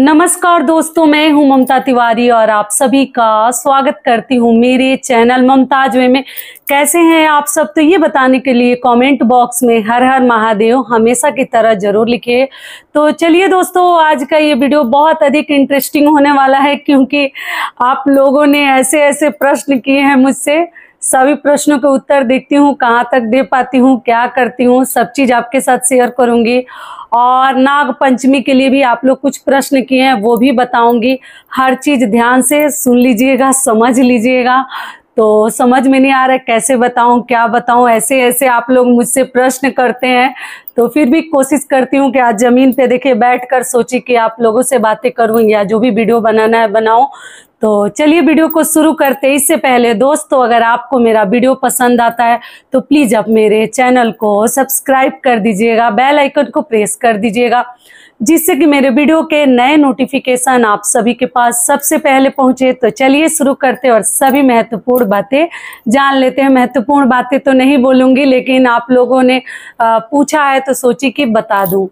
नमस्कार दोस्तों मैं हूं ममता तिवारी और आप सभी का स्वागत करती हूं मेरे चैनल ममताज वे में कैसे हैं आप सब तो ये बताने के लिए कमेंट बॉक्स में हर हर महादेव हमेशा की तरह जरूर लिखिए तो चलिए दोस्तों आज का ये वीडियो बहुत अधिक इंटरेस्टिंग होने वाला है क्योंकि आप लोगों ने ऐसे ऐसे प्रश्न किए हैं मुझसे सभी प्रश्नों के उत्तर देखती हूँ कहाँ तक दे पाती हूँ क्या करती हूँ सब चीज़ आपके साथ शेयर करूंगी और नाग पंचमी के लिए भी आप लोग कुछ प्रश्न किए हैं वो भी बताऊंगी हर चीज़ ध्यान से सुन लीजिएगा समझ लीजिएगा तो समझ में नहीं आ रहा कैसे बताऊं क्या बताऊं ऐसे ऐसे आप लोग मुझसे प्रश्न करते हैं तो फिर भी कोशिश करती हूँ कि आज ज़मीन पे देखे बैठ कर सोची कि आप लोगों से बातें करूँ या जो भी वीडियो बनाना है बनाऊं तो चलिए वीडियो को शुरू करते इससे पहले दोस्तों अगर आपको मेरा वीडियो पसंद आता है तो प्लीज़ आप मेरे चैनल को सब्सक्राइब कर दीजिएगा बेल आइकन को प्रेस कर दीजिएगा जिससे कि मेरे वीडियो के नए नोटिफिकेशन आप सभी के पास सबसे पहले पहुंचे तो चलिए शुरू करते और सभी महत्वपूर्ण बातें जान लेते हैं महत्वपूर्ण बातें तो नहीं बोलूँगी लेकिन आप लोगों ने पूछा है तो सोची कि बता दूं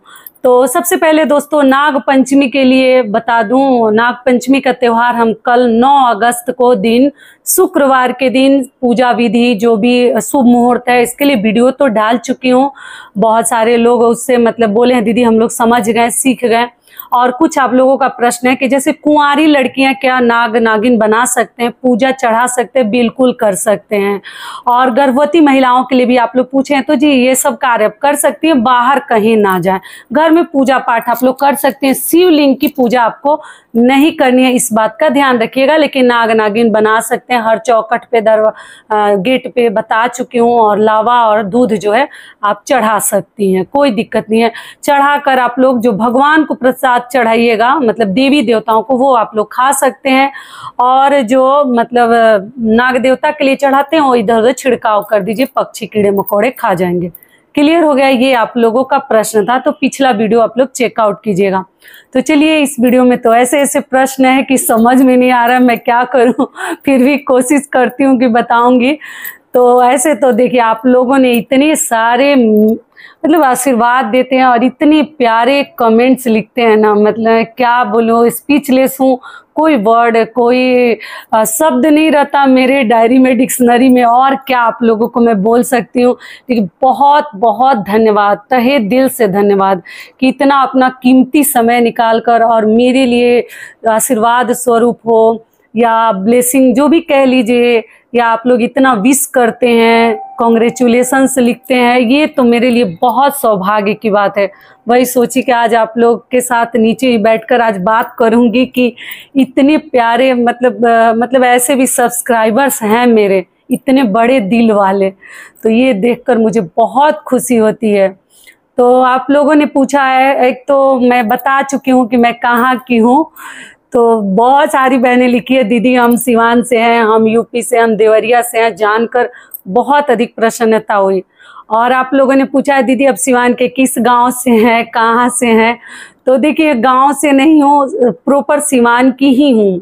तो सबसे पहले दोस्तों नाग पंचमी के लिए बता दूं नाग पंचमी का त्यौहार हम कल 9 अगस्त को दिन शुक्रवार के दिन पूजा विधि जो भी शुभ मुहूर्त है इसके लिए वीडियो तो डाल चुकी हूँ बहुत सारे लोग उससे मतलब बोले हैं दीदी हम लोग समझ गए सीख गए और कुछ आप लोगों का प्रश्न है कि जैसे कुंवारी लड़कियां क्या नाग नागिन बना सकते हैं पूजा चढ़ा सकते हैं बिल्कुल कर सकते हैं और गर्भवती महिलाओं के लिए भी आप लोग पूछे तो जी ये सब कार्य आप कर सकती है बाहर कहीं ना जाए घर में पूजा पाठ आप लोग कर सकते हैं शिवलिंग की पूजा आपको नहीं करनी है इस बात का ध्यान रखिएगा लेकिन नाग नागिन बना सकते हैं हर चौकट पे दरवा गेट पे बता चुकी हूँ और लावा और दूध जो है आप चढ़ा सकती हैं कोई दिक्कत नहीं है चढ़ा कर आप लोग जो भगवान को प्रसाद प्रसाद चढ़ाइएगा मतलब देवी देवताओं को वो आप लोग खा सकते हैं और जो मतलब नाग देवता के लिए चढ़ाते हैं वो इधर उधर छिड़काव कर दीजिए पक्षी कीड़े मकोड़े खा जाएंगे क्लियर हो गया ये आप लोगों का प्रश्न था तो पिछला वीडियो आप लोग चेकआउट कीजिएगा तो चलिए इस वीडियो में तो ऐसे ऐसे प्रश्न है कि समझ में नहीं आ रहा मैं क्या करूं फिर भी कोशिश करती हूँ कि बताऊंगी तो ऐसे तो देखिए आप लोगों ने इतने सारे मतलब आशीर्वाद देते हैं और इतने प्यारे कमेंट्स लिखते हैं ना मतलब क्या बोलो स्पीचलेस हूँ कोई वर्ड कोई शब्द नहीं रहता मेरे डायरी में डिक्शनरी में और क्या आप लोगों को मैं बोल सकती हूँ लेकिन बहुत बहुत धन्यवाद तहे दिल से धन्यवाद कि इतना अपना कीमती समय निकाल कर और मेरे लिए आशीर्वाद स्वरूप हो या ब्लेसिंग जो भी कह लीजिए या आप लोग इतना विश करते हैं कॉन्ग्रेचुलेसन्स लिखते हैं ये तो मेरे लिए बहुत सौभाग्य की बात है वही सोची कि आज आप लोग के साथ नीचे ही बैठकर आज बात करूंगी कि इतने प्यारे मतलब मतलब ऐसे भी सब्सक्राइबर्स हैं मेरे इतने बड़े दिल वाले तो ये देखकर मुझे बहुत खुशी होती है तो आप लोगों ने पूछा है एक तो मैं बता चुकी हूँ कि मैं कहाँ की हूँ तो बहुत सारी बहनें लिखी है दीदी हम सिवान से हैं हम यूपी से हम देवरिया से हैं जानकर बहुत अधिक प्रसन्नता हुई और आप लोगों ने पूछा है दीदी अब सिवान के किस गांव से हैं कहाँ से हैं तो देखिए गांव से नहीं हूँ प्रॉपर सिवान की ही हूँ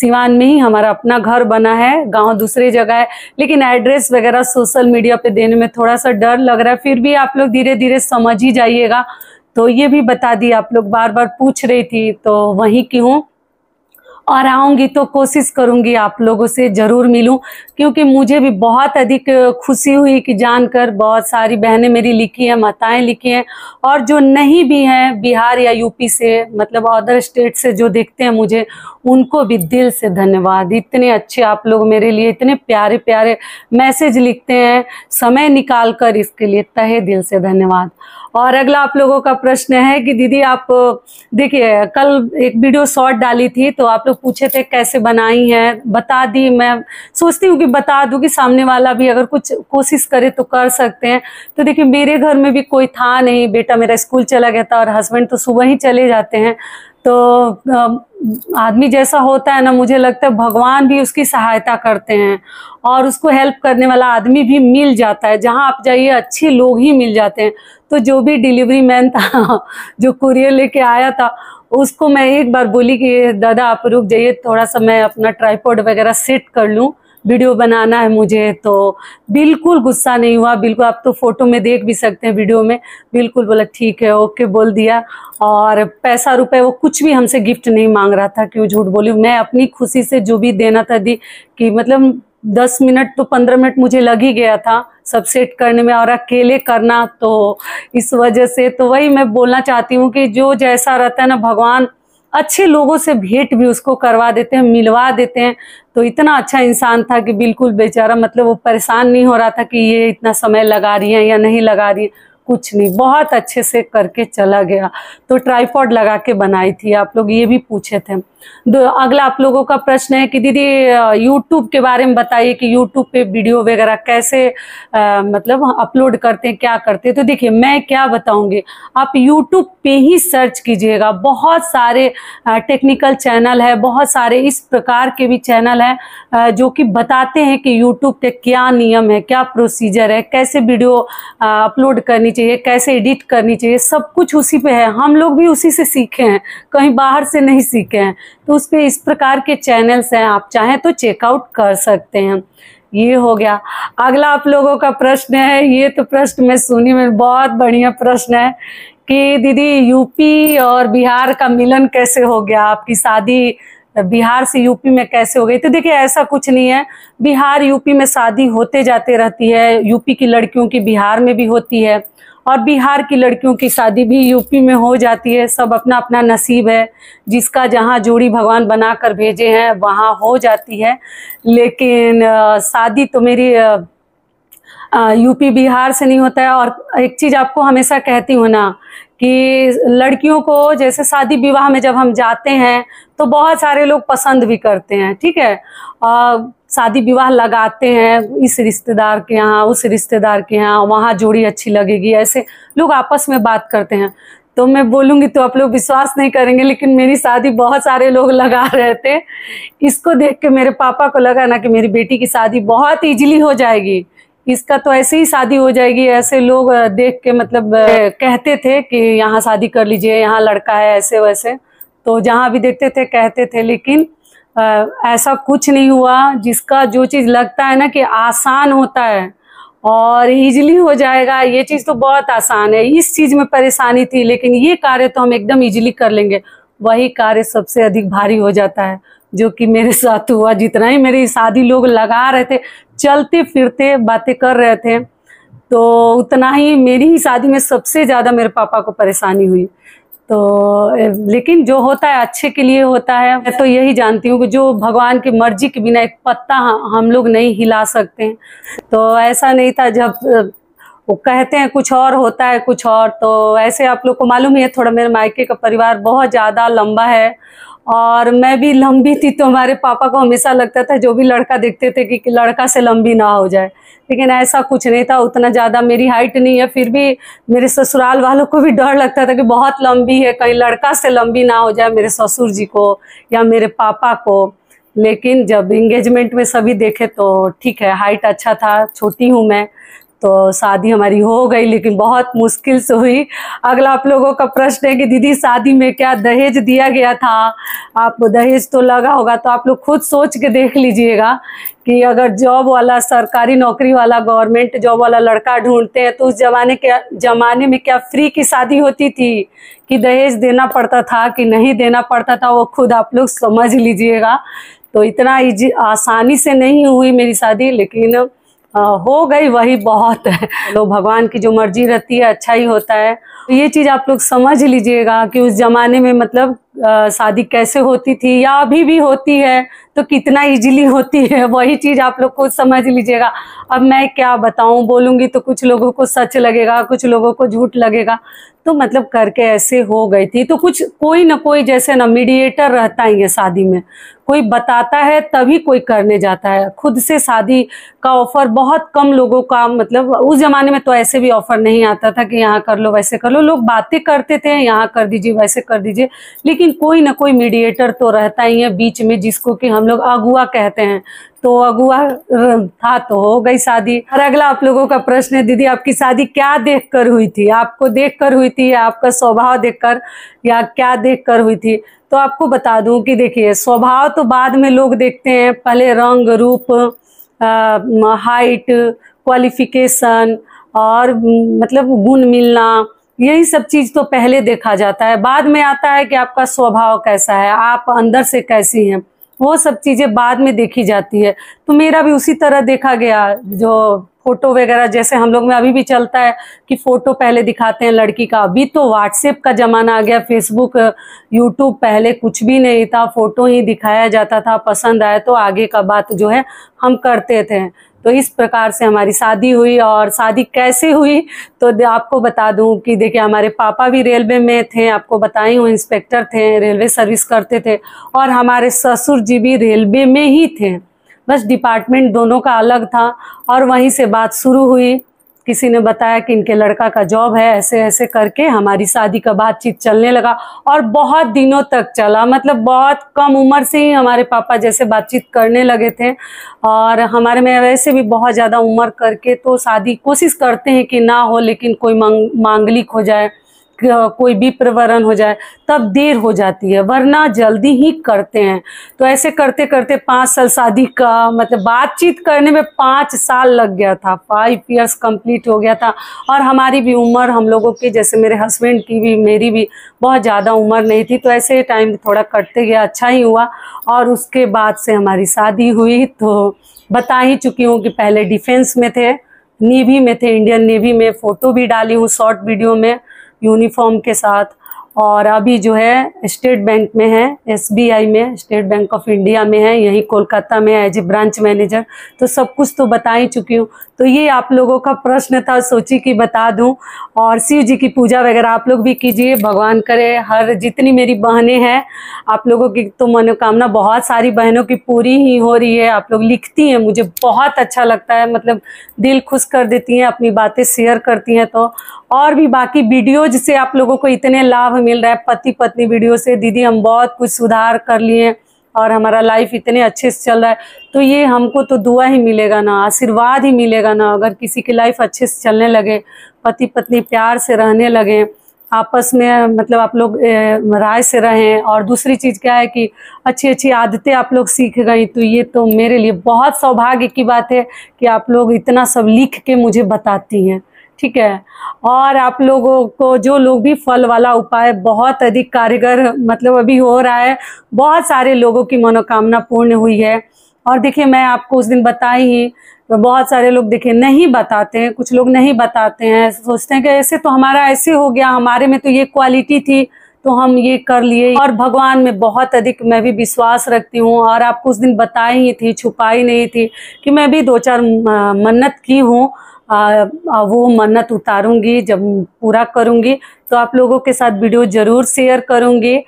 सिवान में ही हमारा अपना घर बना है गांव दूसरी जगह है लेकिन एड्रेस वगैरह सोशल मीडिया पे देने में थोड़ा सा डर लग रहा है फिर भी आप लोग धीरे धीरे समझ ही जाइएगा तो ये भी बता दी आप लोग बार बार पूछ रही थी तो वहीं की हूँ और आऊंगी तो कोशिश करूंगी आप लोगों से ज़रूर मिलूं क्योंकि मुझे भी बहुत अधिक खुशी हुई कि जानकर बहुत सारी बहनें मेरी लिखी हैं माताएं लिखी हैं और जो नहीं भी हैं बिहार या यूपी से मतलब अदर स्टेट से जो देखते हैं मुझे उनको भी दिल से धन्यवाद इतने अच्छे आप लोग मेरे लिए इतने प्यारे प्यारे मैसेज लिखते हैं समय निकाल कर इसके लिए तहे दिल से धन्यवाद और अगला आप लोगों का प्रश्न है कि दीदी आप देखिए कल एक वीडियो शॉर्ट डाली थी तो आप लोग पूछे थे कैसे बनाई है बता दी मैं सोचती हूँ कि बता दूँ कि सामने वाला भी अगर कुछ कोशिश करे तो कर सकते हैं तो देखिए मेरे घर में भी कोई था नहीं बेटा मेरा स्कूल चला गया था और हस्बैंड तो सुबह ही चले जाते हैं तो आदमी जैसा होता है ना मुझे लगता है भगवान भी उसकी सहायता करते हैं और उसको हेल्प करने वाला आदमी भी मिल जाता है जहाँ आप जाइए अच्छे लोग ही मिल जाते हैं तो जो भी डिलीवरी मैन था जो कुरियर लेके आया था उसको मैं एक बार बोली कि दादा आप रुक जाइए थोड़ा सा मैं अपना ट्राईपोर्ड वगैरह सेट कर लूँ वीडियो बनाना है मुझे तो बिल्कुल गुस्सा नहीं हुआ बिल्कुल आप तो फोटो में देख भी सकते हैं वीडियो में बिल्कुल बोला ठीक है ओके बोल दिया और पैसा रुपए वो कुछ भी हमसे गिफ्ट नहीं मांग रहा था क्यों झूठ बोली मैं अपनी खुशी से जो भी देना था दी कि मतलब दस मिनट तो पंद्रह मिनट मुझे लग ही गया था सब सेट करने में और अकेले करना तो इस वजह से तो वही मैं बोलना चाहती हूँ कि जो जैसा रहता है ना भगवान अच्छे लोगों से भेंट भी उसको करवा देते हैं मिलवा देते हैं तो इतना अच्छा इंसान था कि बिल्कुल बेचारा मतलब वो परेशान नहीं हो रहा था कि ये इतना समय लगा रही है या नहीं लगा रही है कुछ नहीं बहुत अच्छे से करके चला गया तो ट्राईपॉड लगा के बनाई थी आप लोग ये भी पूछे थे अगला आप लोगों का प्रश्न है कि दीदी यूट्यूब के बारे में बताइए कि यूट्यूब पे वीडियो वगैरह कैसे आ, मतलब अपलोड करते हैं क्या करते हैं तो देखिए मैं क्या बताऊंगी आप यूट्यूब पे ही सर्च कीजिएगा बहुत सारे टेक्निकल चैनल है बहुत सारे इस प्रकार के भी चैनल है जो कि बताते हैं कि यूट्यूब पे क्या नियम है क्या प्रोसीजर है कैसे वीडियो अपलोड करनी चाहिए चाहिए कैसे एडिट करनी चाहिए सब कुछ उसी पे है हम लोग भी उसी से सीखे हैं कहीं बाहर से नहीं सीखे हैं तो उस पर इस प्रकार के चैनल्स हैं आप चाहें तो चेकआउट कर सकते हैं ये हो गया अगला आप लोगों का प्रश्न है ये तो प्रश्न मैं सुनी में बहुत बढ़िया प्रश्न है कि दीदी यूपी और बिहार का मिलन कैसे हो गया आपकी शादी बिहार से यूपी में कैसे हो गई तो देखिए ऐसा कुछ नहीं है बिहार यूपी में शादी होते जाते रहती है यूपी की लड़कियों की बिहार में भी होती है और बिहार की लड़कियों की शादी भी यूपी में हो जाती है सब अपना अपना नसीब है जिसका जहाँ जोड़ी भगवान बना कर भेजे हैं वहाँ हो जाती है लेकिन शादी तो मेरी यूपी बिहार से नहीं होता है और एक चीज़ आपको हमेशा कहती हूँ ना कि लड़कियों को जैसे शादी विवाह में जब हम जाते हैं तो बहुत सारे लोग पसंद भी करते हैं ठीक है आ, शादी विवाह लगाते हैं इस रिश्तेदार के यहाँ उस रिश्तेदार के यहाँ वहाँ जोड़ी अच्छी लगेगी ऐसे लोग आपस में बात करते हैं तो मैं बोलूँगी तो आप लोग विश्वास नहीं करेंगे लेकिन मेरी शादी बहुत सारे लोग लगा रहे थे इसको देख के मेरे पापा को लगा ना कि मेरी बेटी की शादी बहुत ईजिली हो जाएगी इसका तो ऐसे ही शादी हो जाएगी ऐसे लोग देख के मतलब कहते थे कि यहाँ शादी कर लीजिए यहाँ लड़का है ऐसे वैसे तो जहाँ भी देखते थे कहते थे लेकिन ऐसा कुछ नहीं हुआ जिसका जो चीज़ लगता है ना कि आसान होता है और इजीली हो जाएगा ये चीज़ तो बहुत आसान है इस चीज़ में परेशानी थी लेकिन ये कार्य तो हम एकदम इजीली कर लेंगे वही कार्य सबसे अधिक भारी हो जाता है जो कि मेरे साथ हुआ जितना ही मेरी शादी लोग लगा रहे थे चलते फिरते बातें कर रहे थे तो उतना ही मेरी ही शादी में सबसे ज़्यादा मेरे पापा को परेशानी हुई तो लेकिन जो होता है अच्छे के लिए होता है मैं तो यही जानती हूँ कि जो भगवान की मर्जी के बिना एक पत्ता हम लोग नहीं हिला सकते हैं तो ऐसा नहीं था जब वो कहते हैं कुछ और होता है कुछ और तो ऐसे आप लोग को मालूम ही है थोड़ा मेरे मायके का परिवार बहुत ज़्यादा लंबा है और मैं भी लंबी थी तो हमारे पापा को हमेशा लगता था जो भी लड़का देखते थे कि लड़का से लंबी ना हो जाए लेकिन ऐसा कुछ नहीं था उतना ज़्यादा मेरी हाइट नहीं है फिर भी मेरे ससुराल वालों को भी डर लगता था कि बहुत लंबी है कहीं लड़का से लंबी ना हो जाए मेरे ससुर जी को या मेरे पापा को लेकिन जब इंगेजमेंट में सभी देखे तो ठीक है हाइट अच्छा था छोटी हूँ मैं तो शादी हमारी हो गई लेकिन बहुत मुश्किल से हुई अगला आप लोगों का प्रश्न है कि दीदी शादी में क्या दहेज दिया गया था आपको दहेज तो लगा होगा तो आप लोग खुद सोच के देख लीजिएगा कि अगर जॉब वाला सरकारी नौकरी वाला गवर्नमेंट जॉब वाला लड़का ढूंढते हैं तो उस जमाने के जमाने में क्या फ्री की शादी होती थी कि दहेज देना पड़ता था कि नहीं देना पड़ता था वो खुद आप लोग समझ लीजिएगा तो इतना आसानी से नहीं हुई मेरी शादी लेकिन हो गई वही बहुत है तो भगवान की जो मर्जी रहती है अच्छा ही होता है तो ये चीज आप लोग समझ लीजिएगा कि उस जमाने में मतलब शादी कैसे होती थी या अभी भी होती है तो कितना इजीली होती है वही चीज आप लोग को समझ लीजिएगा अब मैं क्या बताऊं बोलूंगी तो कुछ लोगों को सच लगेगा कुछ लोगों को झूठ लगेगा तो मतलब करके ऐसे हो गई थी तो कुछ कोई ना कोई जैसे ना मीडिएटर रहता ही है शादी में कोई बताता है तभी कोई करने जाता है खुद से शादी का ऑफर बहुत कम लोगों का मतलब उस जमाने में तो ऐसे भी ऑफर नहीं आता था कि यहाँ कर लो वैसे कर लो लोग बातें करते थे यहाँ कर दीजिए वैसे कर दीजिए लेकिन कोई ना कोई मीडिएटर तो रहता ही है बीच में जिसको कि हम लोग अगुआ कहते हैं तो अगुआ था तो हो गई शादी और अगला आप लोगों का प्रश्न है दीदी आपकी शादी क्या देखकर हुई थी आपको देखकर हुई थी या आपका स्वभाव देखकर या क्या देखकर हुई थी तो आपको बता दूं कि देखिए स्वभाव तो बाद में लोग देखते हैं पहले रंग रूप हाइट क्वालिफिकेशन और मतलब गुण मिलना यही सब चीज तो पहले देखा जाता है बाद में आता है कि आपका स्वभाव कैसा है आप अंदर से कैसी हैं वो सब चीजें बाद में देखी जाती है तो मेरा भी उसी तरह देखा गया जो फोटो वगैरह जैसे हम लोग में अभी भी चलता है कि फोटो पहले दिखाते हैं लड़की का अभी तो व्हाट्सएप का जमाना आ गया फेसबुक यूट्यूब पहले कुछ भी नहीं था फोटो ही दिखाया जाता था पसंद आया तो आगे का बात जो है हम करते थे तो इस प्रकार से हमारी शादी हुई और शादी कैसे हुई तो आपको बता दूं कि देखिए हमारे पापा भी रेलवे में थे आपको बताई हूँ इंस्पेक्टर थे रेलवे सर्विस करते थे और हमारे ससुर जी भी रेलवे में ही थे बस डिपार्टमेंट दोनों का अलग था और वहीं से बात शुरू हुई किसी ने बताया कि इनके लड़का का जॉब है ऐसे ऐसे करके हमारी शादी का बातचीत चलने लगा और बहुत दिनों तक चला मतलब बहुत कम उम्र से ही हमारे पापा जैसे बातचीत करने लगे थे और हमारे में वैसे भी बहुत ज़्यादा उम्र करके तो शादी कोशिश करते हैं कि ना हो लेकिन कोई मांग मांगलिक हो जाए कोई भी प्रवरण हो जाए तब देर हो जाती है वरना जल्दी ही करते हैं तो ऐसे करते करते पाँच साल शादी का मतलब बातचीत करने में पाँच साल लग गया था फाइव ईयर्स कंप्लीट हो गया था और हमारी भी उम्र हम लोगों की जैसे मेरे हस्बैंड की भी मेरी भी बहुत ज़्यादा उम्र नहीं थी तो ऐसे टाइम थोड़ा कटते गया अच्छा ही हुआ और उसके बाद से हमारी शादी हुई तो बता ही चुकी हूँ कि पहले डिफेंस में थे नेवी में थे इंडियन नेवी में फ़ोटो भी डाली हूँ शॉर्ट वीडियो में यूनिफॉर्म के साथ और अभी जो है स्टेट बैंक में है एसबीआई में स्टेट बैंक ऑफ इंडिया में है यही कोलकाता में है एज ए ब्रांच मैनेजर तो सब कुछ तो बता ही चुकी हूँ तो ये आप लोगों का प्रश्न था सोची कि बता दूं और शिव जी की पूजा वगैरह आप लोग भी कीजिए भगवान करे हर जितनी मेरी बहनें हैं आप लोगों की तो मनोकामना बहुत सारी बहनों की पूरी ही हो रही है आप लोग लिखती हैं मुझे बहुत अच्छा लगता है मतलब दिल खुश कर देती हैं अपनी बातें शेयर करती हैं तो और भी बाकी वीडियोज से आप लोगों को इतने लाभ मिल रहा है पति पत्नी वीडियो से दीदी हम बहुत कुछ सुधार कर लिए हैं और हमारा लाइफ इतने अच्छे से चल रहा है तो ये हमको तो दुआ ही मिलेगा ना आशीर्वाद ही मिलेगा ना अगर किसी की लाइफ अच्छे से चलने लगे पति पत्नी प्यार से रहने लगे आपस में मतलब आप लोग राय से रहें और दूसरी चीज़ क्या है कि अच्छी अच्छी आदतें आप लोग सीख गई तो ये तो मेरे लिए बहुत सौभाग्य की बात है कि आप लोग इतना सब लिख के मुझे बताती हैं ठीक है और आप लोगों को जो लोग भी फल वाला उपाय बहुत अधिक कारगर मतलब अभी हो रहा है बहुत सारे लोगों की मनोकामना पूर्ण हुई है और देखिए मैं आपको उस दिन बताई ही तो बहुत सारे लोग देखिए नहीं बताते हैं कुछ लोग नहीं बताते हैं सोचते हैं कि ऐसे तो हमारा ऐसे हो गया हमारे में तो ये क्वालिटी थी तो हम ये कर लिए और भगवान में बहुत अधिक मैं भी विश्वास रखती हूँ और आपको उस दिन बताई ही थी छुपाई नहीं थी कि मैं भी दो चार मन्नत की हूँ आ, वो मन्नत उतारूंगी जब पूरा करूंगी तो आप लोगों के साथ वीडियो ज़रूर शेयर करूंगी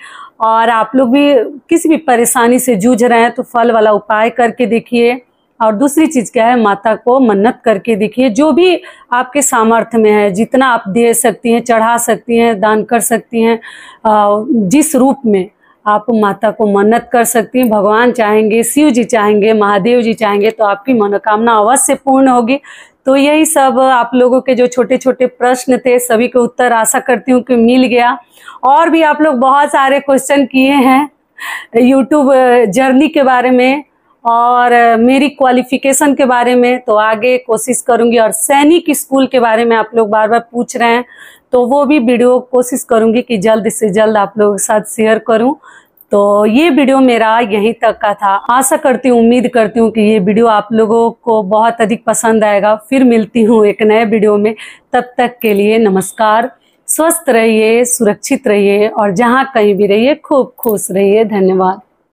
और आप लोग भी किसी भी परेशानी से जूझ रहे हैं तो फल वाला उपाय करके देखिए और दूसरी चीज़ क्या है माता को मन्नत करके देखिए जो भी आपके सामर्थ्य में है जितना आप दे सकती हैं चढ़ा सकती हैं दान कर सकती हैं जिस रूप में आप माता को मन्नत कर सकती हैं भगवान चाहेंगे शिव जी चाहेंगे महादेव जी चाहेंगे तो आपकी मनोकामना अवश्य पूर्ण होगी तो यही सब आप लोगों के जो छोटे छोटे प्रश्न थे सभी के उत्तर आशा करती हूँ कि मिल गया और भी आप लोग बहुत सारे क्वेश्चन किए हैं यूट्यूब जर्नी के बारे में और मेरी क्वालिफिकेशन के बारे में तो आगे कोशिश करूंगी और सैनिक स्कूल के बारे में आप लोग बार बार पूछ रहे हैं तो वो भी वीडियो कोशिश करूंगी कि जल्द से जल्द आप लोगों के साथ शेयर करूं तो ये वीडियो मेरा यहीं तक का था आशा करती हूँ उम्मीद करती हूँ कि ये वीडियो आप लोगों को बहुत अधिक पसंद आएगा फिर मिलती हूँ एक नए वीडियो में तब तक के लिए नमस्कार स्वस्थ रहिए सुरक्षित रहिए और जहाँ कहीं भी रहिए खूब खुश रहिए धन्यवाद